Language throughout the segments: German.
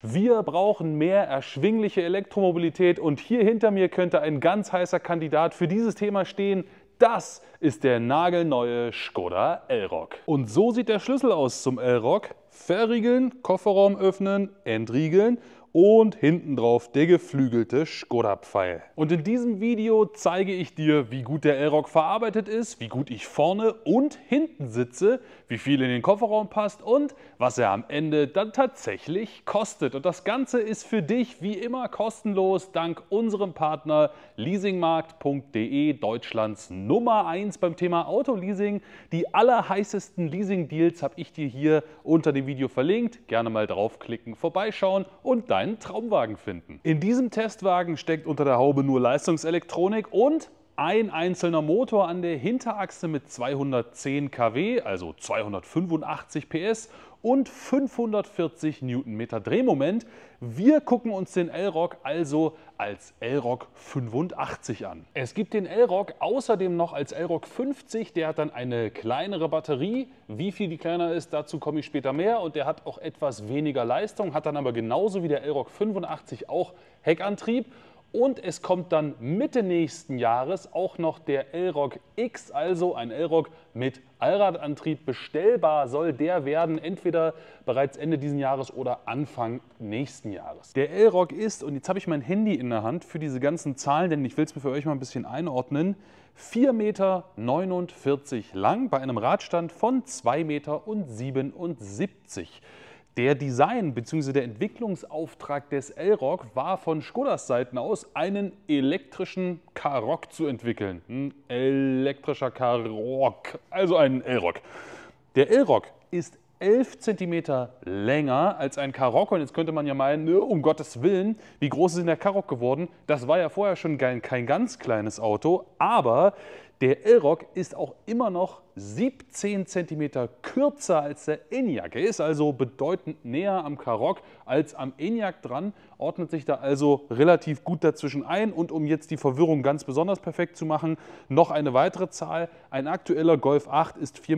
Wir brauchen mehr erschwingliche Elektromobilität und hier hinter mir könnte ein ganz heißer Kandidat für dieses Thema stehen. Das ist der nagelneue Skoda Elrock. Und so sieht der Schlüssel aus zum Elrock. Verriegeln, Kofferraum öffnen, entriegeln und hinten drauf der geflügelte Skoda-Pfeil. Und in diesem Video zeige ich dir, wie gut der Elrock verarbeitet ist, wie gut ich vorne und hinten sitze, wie viel in den Kofferraum passt und was er am Ende dann tatsächlich kostet. Und das Ganze ist für dich wie immer kostenlos dank unserem Partner leasingmarkt.de, Deutschlands Nummer 1 beim Thema Autoleasing. Die allerheißesten Leasing-Deals habe ich dir hier unter dem Video verlinkt. Gerne mal draufklicken, vorbeischauen und deinen Traumwagen finden. In diesem Testwagen steckt unter der Haube nur Leistungselektronik und ein einzelner Motor an der Hinterachse mit 210 kW, also 285 PS und 540 Newtonmeter Drehmoment. Wir gucken uns den L-Rock also als L-Rock 85 an. Es gibt den L-Rock außerdem noch als L-Rock 50, der hat dann eine kleinere Batterie. Wie viel die kleiner ist, dazu komme ich später mehr. Und der hat auch etwas weniger Leistung, hat dann aber genauso wie der L-Rock 85 auch Heckantrieb und es kommt dann Mitte nächsten Jahres auch noch der Elrock X, also ein Elrock mit Allradantrieb. Bestellbar soll der werden, entweder bereits Ende diesen Jahres oder Anfang nächsten Jahres. Der Elrock ist, und jetzt habe ich mein Handy in der Hand für diese ganzen Zahlen, denn ich will es mir für euch mal ein bisschen einordnen, 4,49 Meter lang bei einem Radstand von 2,77 Meter. Der Design bzw. der Entwicklungsauftrag des L-Rock war von Skodas Seiten aus, einen elektrischen Karock zu entwickeln. Ein elektrischer Karock, also einen L-Rock. Der L-Rock ist 11 cm länger als ein Karock und jetzt könnte man ja meinen, um Gottes Willen, wie groß ist denn der Karock geworden? Das war ja vorher schon kein ganz kleines Auto, aber der Elrock ist auch immer noch 17 cm kürzer als der ENIAC. Er ist also bedeutend näher am Karock als am ENIAC dran, ordnet sich da also relativ gut dazwischen ein. Und um jetzt die Verwirrung ganz besonders perfekt zu machen, noch eine weitere Zahl. Ein aktueller Golf 8 ist 4,28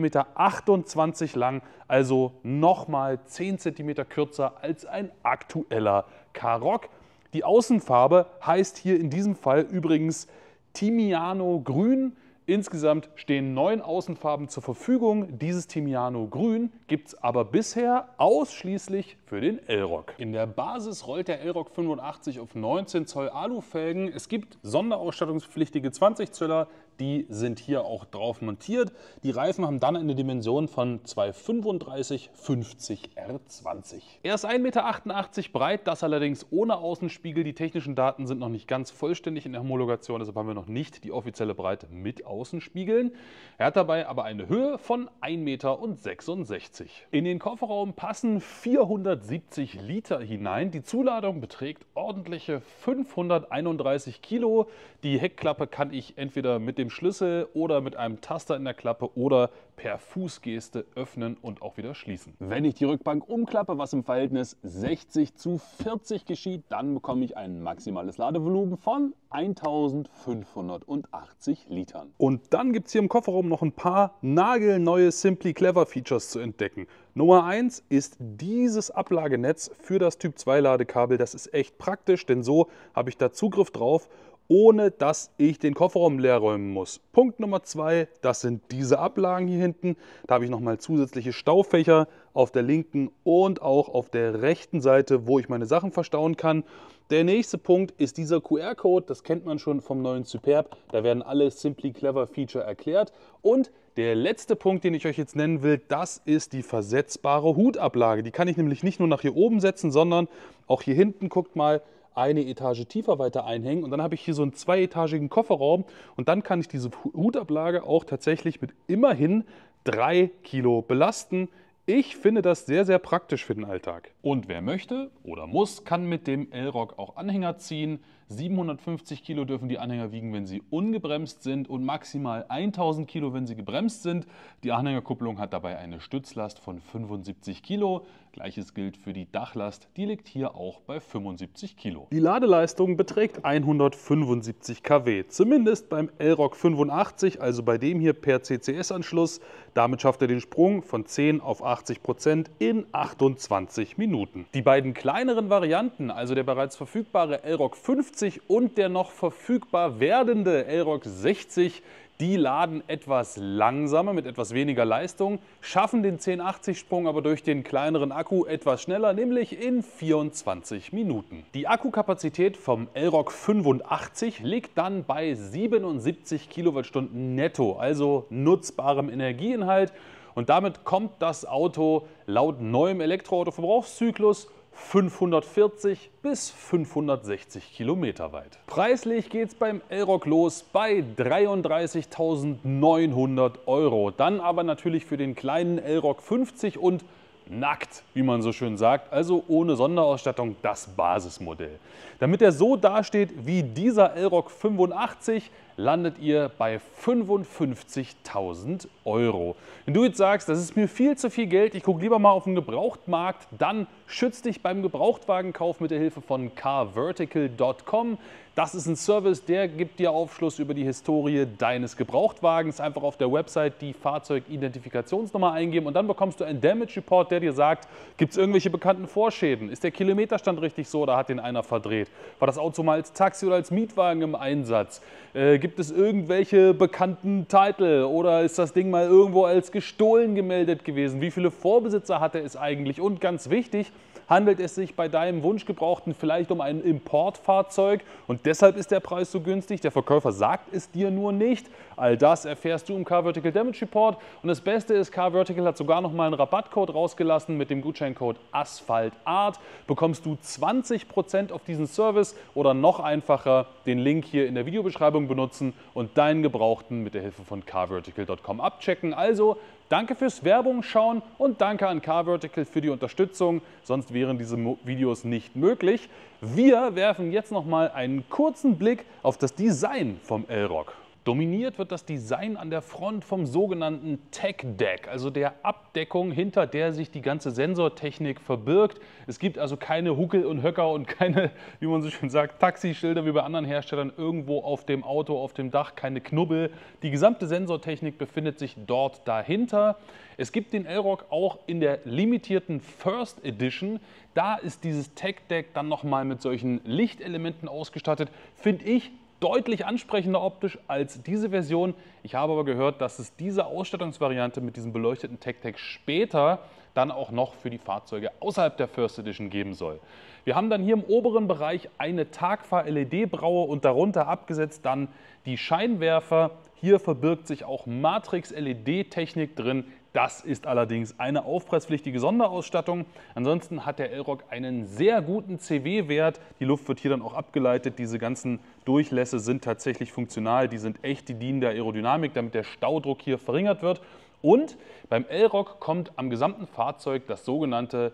Meter lang, also nochmal 10 cm kürzer als ein aktueller Karock. Die Außenfarbe heißt hier in diesem Fall übrigens Timiano Grün. Insgesamt stehen neun Außenfarben zur Verfügung. Dieses Timiano Grün gibt es aber bisher ausschließlich für den L-Rock. In der Basis rollt der L-Rock 85 auf 19 Zoll Alufelgen. Es gibt sonderausstattungspflichtige 20 Zöller, die sind hier auch drauf montiert. Die Reifen haben dann eine Dimension von 235 50 R20. Er ist 1,88 Meter breit, das allerdings ohne Außenspiegel. Die technischen Daten sind noch nicht ganz vollständig in der Homologation, deshalb haben wir noch nicht die offizielle Breite mit Außenspiegeln. Er hat dabei aber eine Höhe von 1,66 Meter. In den Kofferraum passen 470 Liter hinein. Die Zuladung beträgt ordentliche 531 Kilo. Die Heckklappe kann ich entweder mit dem Schlüssel oder mit einem Taster in der Klappe oder per Fußgeste öffnen und auch wieder schließen. Wenn ich die Rückbank umklappe, was im Verhältnis 60 zu 40 geschieht, dann bekomme ich ein maximales Ladevolumen von 1580 Litern. Und dann gibt es hier im Kofferraum noch ein paar nagelneue Simply Clever Features zu entdecken. Nummer 1 ist dieses Ablagenetz für das Typ 2 Ladekabel. Das ist echt praktisch, denn so habe ich da Zugriff drauf ohne dass ich den Kofferraum leer räumen muss. Punkt Nummer zwei, das sind diese Ablagen hier hinten. Da habe ich nochmal zusätzliche Staufächer auf der linken und auch auf der rechten Seite, wo ich meine Sachen verstauen kann. Der nächste Punkt ist dieser QR-Code, das kennt man schon vom neuen Superb, da werden alle Simply Clever Feature erklärt. Und der letzte Punkt, den ich euch jetzt nennen will, das ist die versetzbare Hutablage. Die kann ich nämlich nicht nur nach hier oben setzen, sondern auch hier hinten, guckt mal, eine Etage tiefer weiter einhängen und dann habe ich hier so einen zweietagigen Kofferraum und dann kann ich diese Hutablage auch tatsächlich mit immerhin drei Kilo belasten. Ich finde das sehr, sehr praktisch für den Alltag. Und wer möchte oder muss, kann mit dem L-Rock auch Anhänger ziehen. 750 Kilo dürfen die Anhänger wiegen, wenn sie ungebremst sind und maximal 1000 Kilo, wenn sie gebremst sind. Die Anhängerkupplung hat dabei eine Stützlast von 75 Kilo. Gleiches gilt für die Dachlast, die liegt hier auch bei 75 Kilo. Die Ladeleistung beträgt 175 kW, zumindest beim L-Rock 85, also bei dem hier per CCS-Anschluss. Damit schafft er den Sprung von 10 auf 80 Prozent in 28 Minuten. Die beiden kleineren Varianten, also der bereits verfügbare L-Rock 50 und der noch verfügbar werdende L-Rock 60, die laden etwas langsamer mit etwas weniger Leistung, schaffen den 1080-Sprung aber durch den kleineren Akku etwas schneller, nämlich in 24 Minuten. Die Akkukapazität vom Elrock 85 liegt dann bei 77 Kilowattstunden netto, also nutzbarem Energieinhalt. Und damit kommt das Auto laut neuem Elektroautoverbrauchszyklus 540 bis 560 Kilometer weit. Preislich geht es beim Elrock los bei 33.900 Euro. Dann aber natürlich für den kleinen Elrock 50 und nackt, wie man so schön sagt, also ohne Sonderausstattung das Basismodell. Damit er so dasteht wie dieser Elrock 85, landet ihr bei 55.000 Euro. Wenn du jetzt sagst, das ist mir viel zu viel Geld, ich gucke lieber mal auf den Gebrauchtmarkt, dann schützt dich beim Gebrauchtwagenkauf mit der Hilfe von carvertical.com. Das ist ein Service, der gibt dir Aufschluss über die Historie deines Gebrauchtwagens. Einfach auf der Website die Fahrzeugidentifikationsnummer eingeben und dann bekommst du einen Damage Report, der dir sagt, gibt es irgendwelche bekannten Vorschäden? Ist der Kilometerstand richtig so oder hat den einer verdreht? War das Auto mal als Taxi oder als Mietwagen im Einsatz? Äh, gibt es irgendwelche bekannten Titel oder ist das Ding mal irgendwo als gestohlen gemeldet gewesen? Wie viele Vorbesitzer hatte es eigentlich? Und ganz wichtig, handelt es sich bei deinem Wunschgebrauchten vielleicht um ein Importfahrzeug und deshalb ist der Preis so günstig. Der Verkäufer sagt es dir nur nicht. All das erfährst du im Car Vertical Damage Report. Und das Beste ist, Car Vertical hat sogar noch mal einen Rabattcode rausgelassen mit dem Gutscheincode ASPHALTART. Bekommst du 20% auf diesen Service oder noch einfacher den Link hier in der Videobeschreibung benutzen und deinen Gebrauchten mit der Hilfe von carvertical.com abchecken. Also Danke fürs Werbung schauen und danke an Car Vertical für die Unterstützung, sonst wären diese Videos nicht möglich. Wir werfen jetzt nochmal einen kurzen Blick auf das Design vom L-Rock. Dominiert wird das Design an der Front vom sogenannten Tech Deck, also der Abdeckung, hinter der sich die ganze Sensortechnik verbirgt. Es gibt also keine Huckel und Höcker und keine, wie man so schön sagt, Taxischilder wie bei anderen Herstellern irgendwo auf dem Auto, auf dem Dach, keine Knubbel. Die gesamte Sensortechnik befindet sich dort dahinter. Es gibt den L-Rock auch in der limitierten First Edition. Da ist dieses Tech Deck dann nochmal mit solchen Lichtelementen ausgestattet. Finde ich deutlich ansprechender optisch als diese Version. Ich habe aber gehört, dass es diese Ausstattungsvariante mit diesem beleuchteten Tech-Tech später dann auch noch für die Fahrzeuge außerhalb der First Edition geben soll. Wir haben dann hier im oberen Bereich eine Tagfahr-LED-Braue und darunter abgesetzt dann die Scheinwerfer. Hier verbirgt sich auch Matrix-LED-Technik drin, das ist allerdings eine aufpreispflichtige Sonderausstattung. Ansonsten hat der Elrock einen sehr guten CW-Wert. Die Luft wird hier dann auch abgeleitet. Diese ganzen Durchlässe sind tatsächlich funktional. Die sind echt, die dienen der Aerodynamik, damit der Staudruck hier verringert wird. Und beim Elrock kommt am gesamten Fahrzeug das sogenannte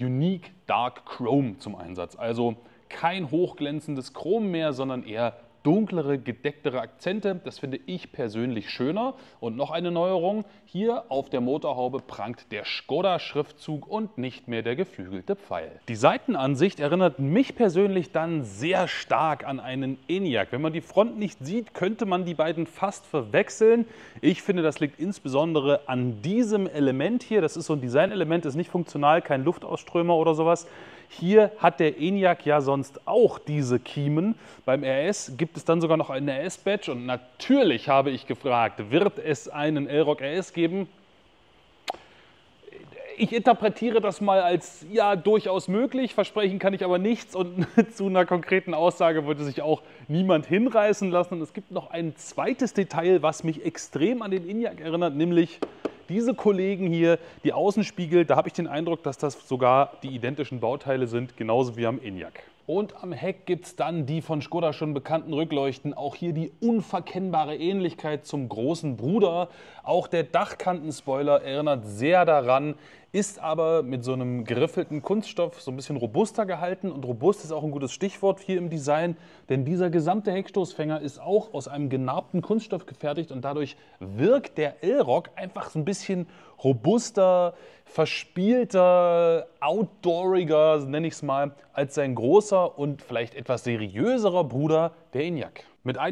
Unique Dark Chrome zum Einsatz. Also kein hochglänzendes Chrom mehr, sondern eher dunklere, gedecktere Akzente. Das finde ich persönlich schöner. Und noch eine Neuerung, hier auf der Motorhaube prangt der Skoda-Schriftzug und nicht mehr der geflügelte Pfeil. Die Seitenansicht erinnert mich persönlich dann sehr stark an einen ENIAC. Wenn man die Front nicht sieht, könnte man die beiden fast verwechseln. Ich finde, das liegt insbesondere an diesem Element hier. Das ist so ein Designelement, ist nicht funktional, kein Luftausströmer oder sowas. Hier hat der ENIAC ja sonst auch diese Kiemen. Beim RS gibt es dann sogar noch einen RS-Badge und natürlich habe ich gefragt, wird es einen Elrock RS geben? ich interpretiere das mal als ja durchaus möglich, versprechen kann ich aber nichts und zu einer konkreten Aussage würde sich auch niemand hinreißen lassen. Und es gibt noch ein zweites Detail, was mich extrem an den Inyaq erinnert, nämlich diese Kollegen hier, die Außenspiegel, da habe ich den Eindruck, dass das sogar die identischen Bauteile sind, genauso wie am ENIAC. Und am Heck gibt es dann die von Skoda schon bekannten Rückleuchten. Auch hier die unverkennbare Ähnlichkeit zum großen Bruder. Auch der Dachkantenspoiler erinnert sehr daran ist aber mit so einem geriffelten Kunststoff so ein bisschen robuster gehalten. Und robust ist auch ein gutes Stichwort hier im Design, denn dieser gesamte Heckstoßfänger ist auch aus einem genarbten Kunststoff gefertigt und dadurch wirkt der L-Rock einfach so ein bisschen robuster, verspielter, outdooriger, nenne ich es mal, als sein großer und vielleicht etwas seriöserer Bruder, der Enyaq. Mit 1,84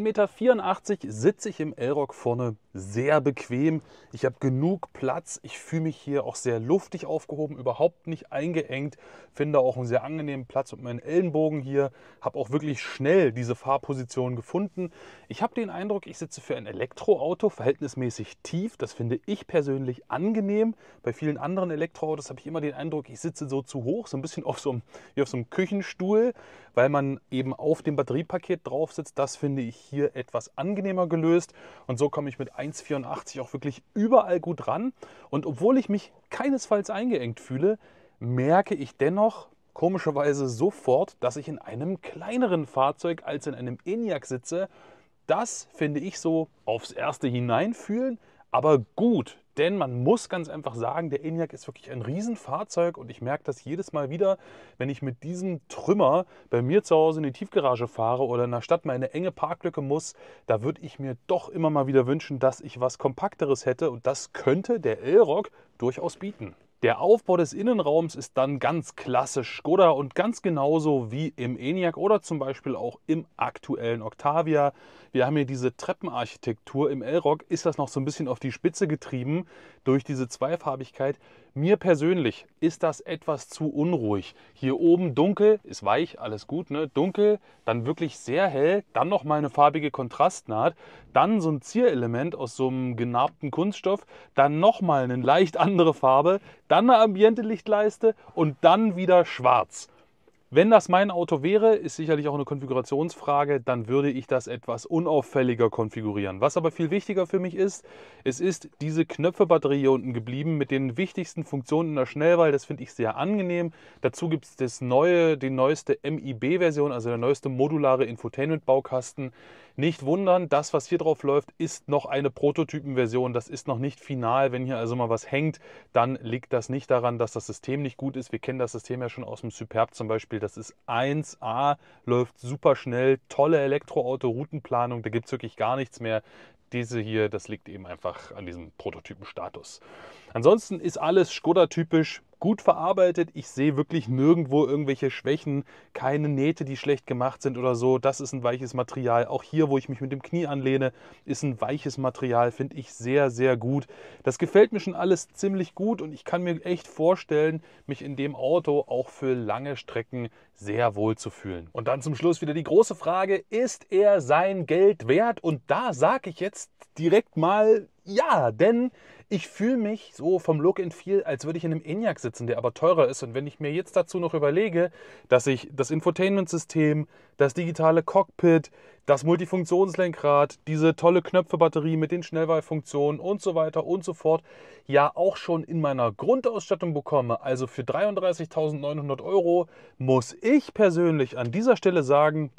Meter sitze ich im L-Rock vorne sehr bequem. Ich habe genug Platz. Ich fühle mich hier auch sehr luftig aufgehoben, überhaupt nicht eingeengt. Finde auch einen sehr angenehmen Platz mit meinen Ellenbogen hier. Habe auch wirklich schnell diese Fahrposition gefunden. Ich habe den Eindruck, ich sitze für ein Elektroauto verhältnismäßig tief. Das finde ich persönlich angenehm. Bei vielen anderen Elektroautos habe ich immer den Eindruck, ich sitze so zu hoch, so ein bisschen auf so einem, wie auf so einem Küchenstuhl, weil man eben auf dem Batteriepaket drauf sitzt. Das finde finde hier etwas angenehmer gelöst. Und so komme ich mit 1,84 auch wirklich überall gut ran. Und obwohl ich mich keinesfalls eingeengt fühle, merke ich dennoch, komischerweise sofort, dass ich in einem kleineren Fahrzeug als in einem ENIAC sitze. Das finde ich so aufs erste hineinfühlen, aber gut denn man muss ganz einfach sagen, der ENIAC ist wirklich ein Riesenfahrzeug und ich merke das jedes Mal wieder, wenn ich mit diesem Trümmer bei mir zu Hause in die Tiefgarage fahre oder in der Stadt mal in eine enge Parklücke muss, da würde ich mir doch immer mal wieder wünschen, dass ich was Kompakteres hätte und das könnte der L-Rock durchaus bieten. Der Aufbau des Innenraums ist dann ganz klassisch Skoda und ganz genauso wie im ENIAC oder zum Beispiel auch im aktuellen Octavia. Wir haben hier diese Treppenarchitektur. Im L-Rock ist das noch so ein bisschen auf die Spitze getrieben durch diese Zweifarbigkeit. Mir persönlich ist das etwas zu unruhig. Hier oben dunkel, ist weich, alles gut, ne? dunkel, dann wirklich sehr hell, dann nochmal eine farbige Kontrastnaht, dann so ein Zierelement aus so einem genarbten Kunststoff, dann nochmal eine leicht andere Farbe, dann eine ambiente Lichtleiste und dann wieder schwarz. Wenn das mein Auto wäre, ist sicherlich auch eine Konfigurationsfrage, dann würde ich das etwas unauffälliger konfigurieren. Was aber viel wichtiger für mich ist, es ist diese Knöpfe-Batterie hier unten geblieben mit den wichtigsten Funktionen in der Schnellwahl. Das finde ich sehr angenehm. Dazu gibt es das neue, die neueste MIB-Version, also der neueste modulare Infotainment-Baukasten. Nicht wundern, das, was hier drauf läuft, ist noch eine Prototypenversion. Das ist noch nicht final. Wenn hier also mal was hängt, dann liegt das nicht daran, dass das System nicht gut ist. Wir kennen das System ja schon aus dem Superb zum Beispiel. Das ist 1A, läuft super schnell, tolle Elektroauto, Routenplanung, da gibt es wirklich gar nichts mehr diese hier, das liegt eben einfach an diesem Prototypenstatus. Ansonsten ist alles Skoda-typisch gut verarbeitet. Ich sehe wirklich nirgendwo irgendwelche Schwächen, keine Nähte, die schlecht gemacht sind oder so. Das ist ein weiches Material. Auch hier, wo ich mich mit dem Knie anlehne, ist ein weiches Material, finde ich sehr, sehr gut. Das gefällt mir schon alles ziemlich gut und ich kann mir echt vorstellen, mich in dem Auto auch für lange Strecken sehr wohl zu fühlen. Und dann zum Schluss wieder die große Frage, ist er sein Geld wert? Und da sage ich jetzt direkt mal, ja, denn ich fühle mich so vom Look and Feel, als würde ich in einem ENIAC sitzen, der aber teurer ist. Und wenn ich mir jetzt dazu noch überlege, dass ich das Infotainment-System, das digitale Cockpit, das Multifunktionslenkrad, diese tolle Knöpfe-Batterie mit den Schnellwahlfunktionen und so weiter und so fort, ja auch schon in meiner Grundausstattung bekomme, also für 33.900 Euro, muss ich persönlich an dieser Stelle sagen,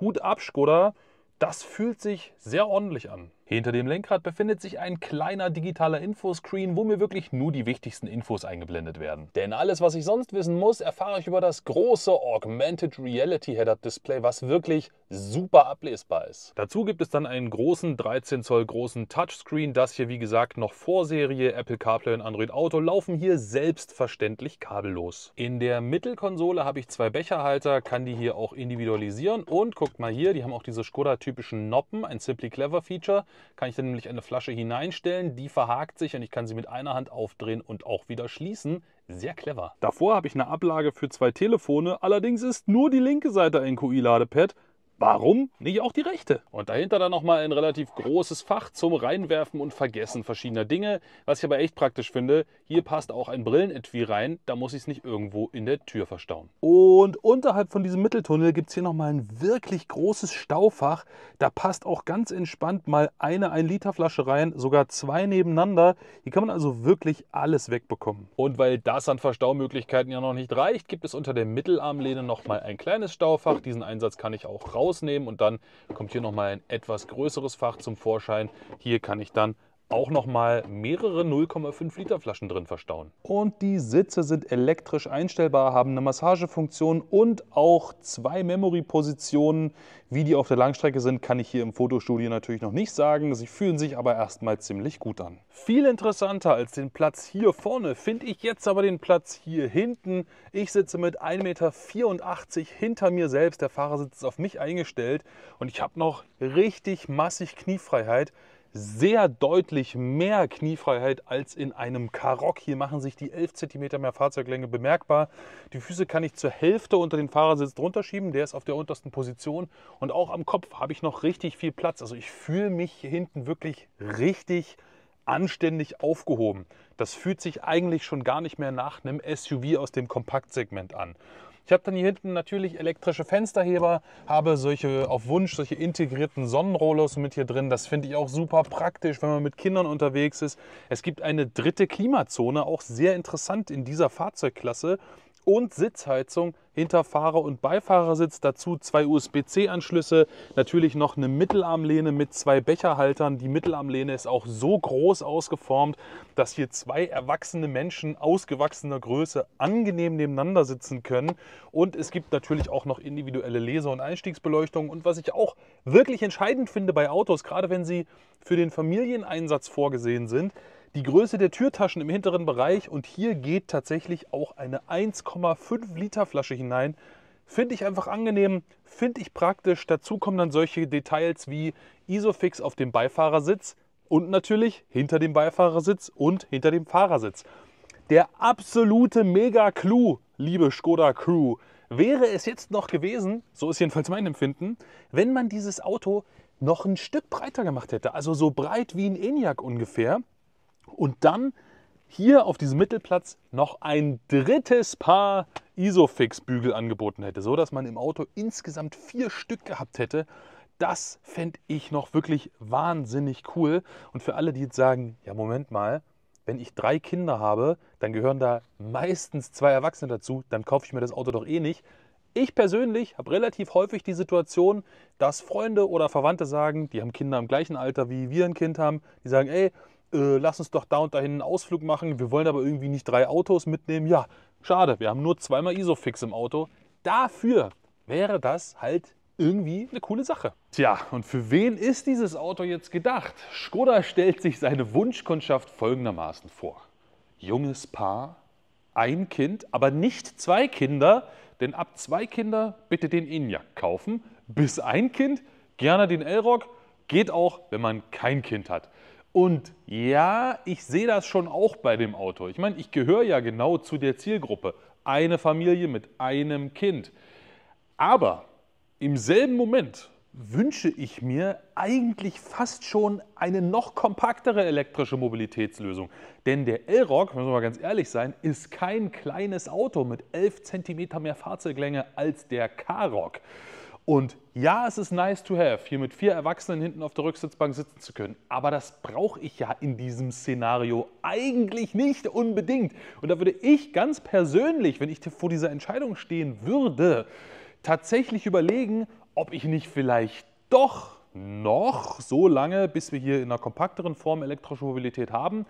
Hut ab, Skoda, das fühlt sich sehr ordentlich an. Hinter dem Lenkrad befindet sich ein kleiner digitaler Infoscreen, wo mir wirklich nur die wichtigsten Infos eingeblendet werden. Denn alles, was ich sonst wissen muss, erfahre ich über das große Augmented Reality Head-Up Display, was wirklich super ablesbar ist. Dazu gibt es dann einen großen 13 Zoll großen Touchscreen, das hier wie gesagt noch Vorserie Apple CarPlay und Android Auto laufen hier selbstverständlich kabellos. In der Mittelkonsole habe ich zwei Becherhalter, kann die hier auch individualisieren und guckt mal hier, die haben auch diese Skoda typischen Noppen, ein Simply Clever Feature kann ich dann nämlich eine Flasche hineinstellen, die verhakt sich und ich kann sie mit einer Hand aufdrehen und auch wieder schließen. Sehr clever. Davor habe ich eine Ablage für zwei Telefone, allerdings ist nur die linke Seite ein QI-Ladepad. Warum nicht auch die Rechte? Und dahinter dann nochmal ein relativ großes Fach zum Reinwerfen und Vergessen verschiedener Dinge, was ich aber echt praktisch finde. Hier passt auch ein Brillenetui rein, da muss ich es nicht irgendwo in der Tür verstauen. Und unterhalb von diesem Mitteltunnel gibt es hier nochmal ein wirklich großes Staufach. Da passt auch ganz entspannt mal eine 1 Liter Flasche rein, sogar zwei nebeneinander. Hier kann man also wirklich alles wegbekommen. Und weil das an Verstaumöglichkeiten ja noch nicht reicht, gibt es unter der Mittelarmlehne nochmal ein kleines Staufach. Diesen Einsatz kann ich auch raus rausnehmen und dann kommt hier nochmal ein etwas größeres Fach zum Vorschein. Hier kann ich dann auch nochmal mehrere 0,5 Liter Flaschen drin verstauen. Und die Sitze sind elektrisch einstellbar, haben eine Massagefunktion und auch zwei Memory-Positionen. Wie die auf der Langstrecke sind, kann ich hier im Fotostudio natürlich noch nicht sagen. Sie fühlen sich aber erstmal ziemlich gut an. Viel interessanter als den Platz hier vorne finde ich jetzt aber den Platz hier hinten. Ich sitze mit 1,84 Meter hinter mir selbst. Der Fahrersitz ist auf mich eingestellt und ich habe noch richtig massig Kniefreiheit sehr deutlich mehr Kniefreiheit als in einem Karock. Hier machen sich die 11 cm mehr Fahrzeuglänge bemerkbar. Die Füße kann ich zur Hälfte unter den Fahrersitz drunter schieben, der ist auf der untersten Position und auch am Kopf habe ich noch richtig viel Platz. Also ich fühle mich hinten wirklich richtig anständig aufgehoben. Das fühlt sich eigentlich schon gar nicht mehr nach einem SUV aus dem Kompaktsegment an. Ich habe dann hier hinten natürlich elektrische Fensterheber, habe solche auf Wunsch solche integrierten Sonnenrollos mit hier drin. Das finde ich auch super praktisch, wenn man mit Kindern unterwegs ist. Es gibt eine dritte Klimazone, auch sehr interessant in dieser Fahrzeugklasse und Sitzheizung hinter Fahrer- und Beifahrersitz. Dazu zwei USB-C-Anschlüsse, natürlich noch eine Mittelarmlehne mit zwei Becherhaltern. Die Mittelarmlehne ist auch so groß ausgeformt, dass hier zwei erwachsene Menschen ausgewachsener Größe angenehm nebeneinander sitzen können. Und es gibt natürlich auch noch individuelle Lese- und Einstiegsbeleuchtung. Und was ich auch wirklich entscheidend finde bei Autos, gerade wenn sie für den Familieneinsatz vorgesehen sind, die Größe der Türtaschen im hinteren Bereich und hier geht tatsächlich auch eine 1,5 Liter Flasche hinein. Finde ich einfach angenehm, finde ich praktisch. Dazu kommen dann solche Details wie Isofix auf dem Beifahrersitz und natürlich hinter dem Beifahrersitz und hinter dem Fahrersitz. Der absolute Mega-Clou, liebe Skoda-Crew, wäre es jetzt noch gewesen, so ist jedenfalls mein Empfinden, wenn man dieses Auto noch ein Stück breiter gemacht hätte, also so breit wie ein ENIAC ungefähr, und dann hier auf diesem Mittelplatz noch ein drittes Paar Isofix-Bügel angeboten hätte, so dass man im Auto insgesamt vier Stück gehabt hätte. Das fände ich noch wirklich wahnsinnig cool. Und für alle, die jetzt sagen, ja, Moment mal, wenn ich drei Kinder habe, dann gehören da meistens zwei Erwachsene dazu, dann kaufe ich mir das Auto doch eh nicht. Ich persönlich habe relativ häufig die Situation, dass Freunde oder Verwandte sagen, die haben Kinder im gleichen Alter wie wir ein Kind haben, die sagen, ey, äh, lass uns doch da und dahin einen Ausflug machen, wir wollen aber irgendwie nicht drei Autos mitnehmen. Ja, schade, wir haben nur zweimal Isofix im Auto. Dafür wäre das halt irgendwie eine coole Sache. Tja, und für wen ist dieses Auto jetzt gedacht? Skoda stellt sich seine Wunschkundschaft folgendermaßen vor. Junges Paar, ein Kind, aber nicht zwei Kinder, denn ab zwei Kinder bitte den Enyaq kaufen, bis ein Kind, gerne den Elrock, geht auch, wenn man kein Kind hat. Und ja, ich sehe das schon auch bei dem Autor. Ich meine, ich gehöre ja genau zu der Zielgruppe. Eine Familie mit einem Kind. Aber im selben Moment wünsche ich mir eigentlich fast schon eine noch kompaktere elektrische Mobilitätslösung. Denn der L-Rock, müssen wir mal ganz ehrlich sein, ist kein kleines Auto mit 11 cm mehr Fahrzeuglänge als der K-Rock. Und ja, es ist nice to have, hier mit vier Erwachsenen hinten auf der Rücksitzbank sitzen zu können. Aber das brauche ich ja in diesem Szenario eigentlich nicht unbedingt. Und da würde ich ganz persönlich, wenn ich vor dieser Entscheidung stehen würde, tatsächlich überlegen, ob ich nicht vielleicht doch noch so lange, bis wir hier in einer kompakteren Form elektrische Mobilität haben,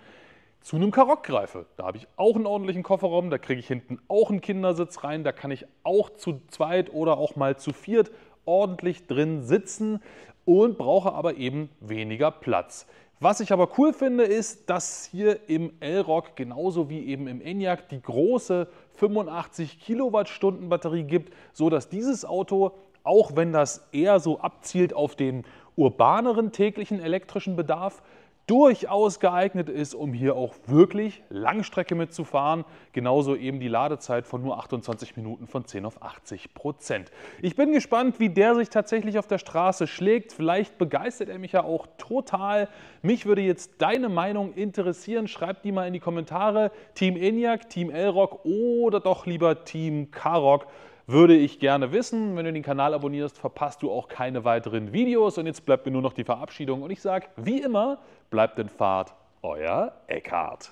zu einem Karock greife. Da habe ich auch einen ordentlichen Kofferraum, da kriege ich hinten auch einen Kindersitz rein, da kann ich auch zu zweit oder auch mal zu viert ordentlich drin sitzen und brauche aber eben weniger Platz. Was ich aber cool finde, ist, dass hier im L-Rock genauso wie eben im ENIAC die große 85 Kilowattstunden Batterie gibt, so dass dieses Auto, auch wenn das eher so abzielt auf den urbaneren täglichen elektrischen Bedarf, durchaus geeignet ist, um hier auch wirklich Langstrecke mitzufahren. Genauso eben die Ladezeit von nur 28 Minuten von 10 auf 80 Prozent. Ich bin gespannt, wie der sich tatsächlich auf der Straße schlägt. Vielleicht begeistert er mich ja auch total. Mich würde jetzt deine Meinung interessieren. Schreib die mal in die Kommentare. Team ENIAC, Team Elrock oder doch lieber Team Karock würde ich gerne wissen. Wenn du den Kanal abonnierst, verpasst du auch keine weiteren Videos. Und jetzt bleibt mir nur noch die Verabschiedung. Und ich sage, wie immer, Bleibt in Fahrt, euer Eckhart.